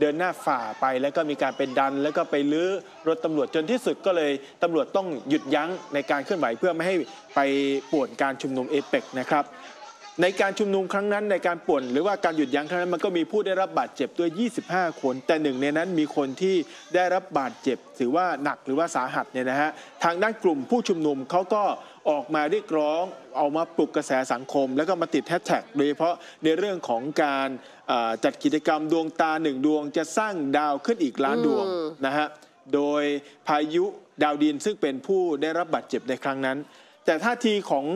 เดินหน้าฝ่าไปแล้วก็มีการไปดัน แล้วก็ไปลื้อรถตำรวจจนที่สุดก็เลยตำรวจต้องหยุดยั้งในการเคลื่อนไหวเพื่อไม่ให้ไปป่วนการชุมนุมเอเปกนะครับในการชุมนุมครั้งนั้นในการป่วนหรือว่าการหยุดยั้งครั้งนั้นมันก็มีผู้ได้รับบาดเจ็บด้วย 25 คนแต่หนึ่งในนั้นมีคนที่ได้รับบาดเจ็บ ถือว่าหนักหรือว่าสาหัสเนี่ยนะฮะทางด้านกลุ่มผู้ชุมนุมเขาก็ออกมาเรียกร้องเอามาปลุกกระแสสังคม แล้วก็มาติดแฮชแท็กโดยเฉพาะในเรื่องของการจัดกิจกรรมดวงตาหนึ่งดวง จะสร้างดาวขึ้นอีกล้านดวงนะฮะโดยพายุดาวดินซึ่งเป็นผู้ได้รับบาดเจ็บในครั้งนั้นแต่ท่าทีของ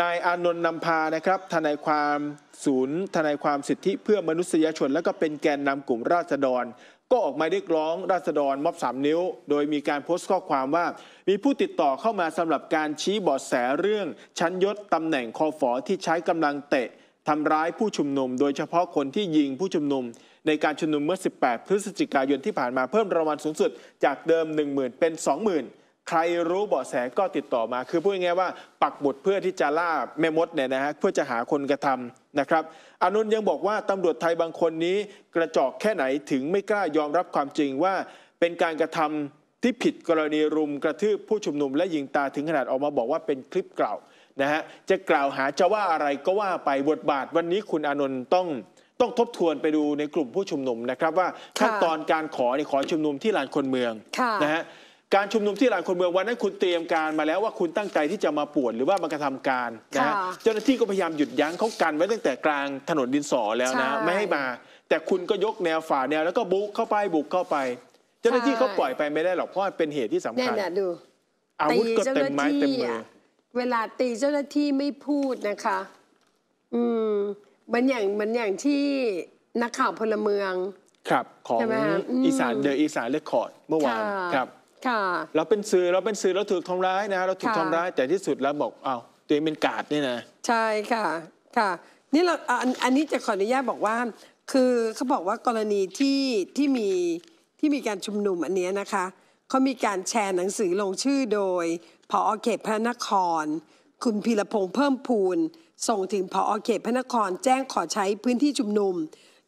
นายอานนท์นำพานะครับ ทนายความศูนย์ ทนายความสิทธิเพื่อมนุษยชน และก็เป็นแกนนำกลุ่มราษฎร ก็ออกมาเรียกร้องราษฎรม็อบสามนิ้ว โดยมีการโพสต์ข้อความว่า มีผู้ติดต่อเข้ามาสำหรับการชี้บอดแสเรื่อง ชั้นยศตำแหน่งคอฟอที่ใช้กำลังเตะทำร้ายผู้ชุมนุม โดยเฉพาะคนที่ยิงผู้ชุมนุม ในการชุมนุมเมื่อ 18พฤศจิกายนที่ผ่านมาเพิ่มรางวัลสูงสุด จากเดิม10,000เป็น20,000ใครรู้เบาะแสก็ติดต่อมา คือพูดง่ายว่าปักบุตรเพื่อที่จะล่าแม่มดเนี่ยนะฮะเพื่อจะหาคนกระทำนะครับอนุนยังบอกว่าตำรวจไทยบางคนนี้กระจอกแค่ไหนถึงไม่กล้ายอมรับความจริงว่า เป็นการกระทำที่ผิดกรณีรุม กระทืบผู้ชุมนุม และยิงตาถึงขนาดออกมาบอกว่าเป็นคลิปเก่านะฮะจะกล่าวหาจะว่าอะไรก็ว่าไปบทบาทวันนี้คุณอนุนต้องต้องทบทวนไปดูในกลุ่มผู้ชุมนุมนะครับ ว่าขั้นตอนการขอในขอชุมนุมที่ลานคนเมืองนะฮะการชุมนุมที่ลานคนเมืองวันนั้นคุณเตรียมการมาแล้วว่าคุณตั้งใจที่จะมาปวดหรือว่ามากระทำการนะเจ้าหน้าที่ก็พยายามหยุดยั้งเขากัน ไว้ตั้งแต่กลางถนนดินสอแล้วนะ ไม่ให้มา แต่คุณก็ยกแนวฝ่าแนวแล้วก็บุกเข้าไปบุกเข้าไป เจ้าหน้าที่เขาปล่อยไปไม่ได้หรอกเพราะมันเป็นเหตุที่สำคัญเนี่ยดู อาวุธก็เต็มไม้เต็มมือเวลาตีเจ้าหน้าที่ไม่พูดนะคะ อืมเหมันอย่างเหมันอย่างที่นักข่าวพลเมือง ครับ ของอีสานเดอะอีสานเลคคอร์ดเมื่อวานครับเราเป็นสื่อเราเป็นสื่อเราถูกทำร้ายนะเราถูกทำร้ายแต่ที่สุดแล้วบอกเอาตัวเองเป็นกาดนี่นะ ใช่ค่ะค่ะนี่เราอันนี้จะขออนุญาตบอกว่า คือเขาบอกว่ากรณีที่ที่มีที่มีการชุมนุมอันนี้นะคะเขามีการแชร์หนังสือลงชื่อโดยผอเขตพระนคร คุณพีรพงษ์เพิ่มพูน ส่งถึงผอเขตพระนครแจ้งขอใช้พื้นที่ชุมนุม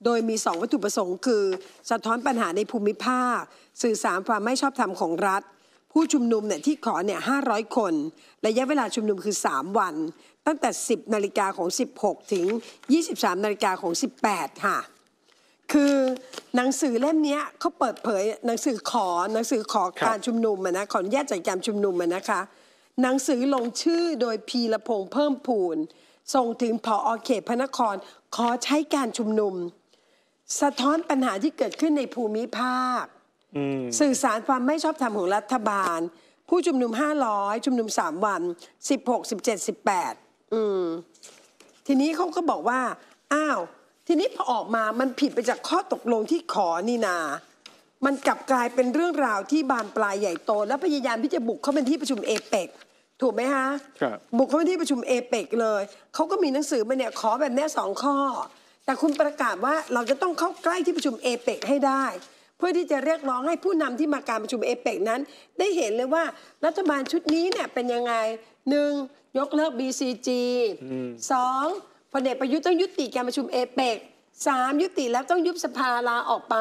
โดยมี 2 วัตถุประสงค์คือ สะท้อนปัญหาในภูมิภาค สื่อสารความไม่ชอบธรรมของรัฐ ผู้ชุมนุมเนี่ยที่ขอเนี่ย500 คนระยะเวลาชุมนุมคือ 3 วัน ตั้งแต่ 10นาฬิกาของ 16ถึง23นาฬิกาของ 18ค่ะคือหนังสือเล่มนี้เขาเปิดเผยหนังสือขอหนังสือขอการชุมนุมนะขออนุญาตจัดการชุมนุมนะคะหนังสือลงชื่อโดยพีรพงษ์เพิ่มพูน ส่งถึงผออเขตพระนครขอใช้การชุมนุมสะท้อนปัญหาที่เกิดขึ้นในภูมิภาค สื่อสารความไม่ชอบธรรมของรัฐบาล ผู้ชุมนุม 500ชุมนุม 3 วัน 16 17 18 อืมทีนี้เขาก็บอกว่า อ้าว ทีนี้พอออกมา มันผิดไปจากข้อตกลงที่ขอนี่นา มันกลับกลายเป็นเรื่องราวที่บานปลายใหญ่โต และพยายามที่จะบุกเข้าไปที่ประชุมเอเปกถูกไหมฮะ ครับุกเข้าไปที่ประชุมเอเปกเลย เขาก็มีหนังสือมาเนี่ยขอแบบนี้สองข้อแต่คุณประกาศว่าเราจะต้องเข้าใกล้ที่ประชุมเอเปกให้ได้ เพื่อที่จะเรียกร้องให้ผู้นำที่มาการประชุมเอเปกนั้น ได้เห็นเลยว่ารัฐบาลชุดนี้เนี่ยเป็นยังไงหนึ่งยกเลิก BCG สองพลเอกประยุทธ์ต้องยุติการประชุมเอเปกสามยุติแล้วต้องยุบสภาลาออกไป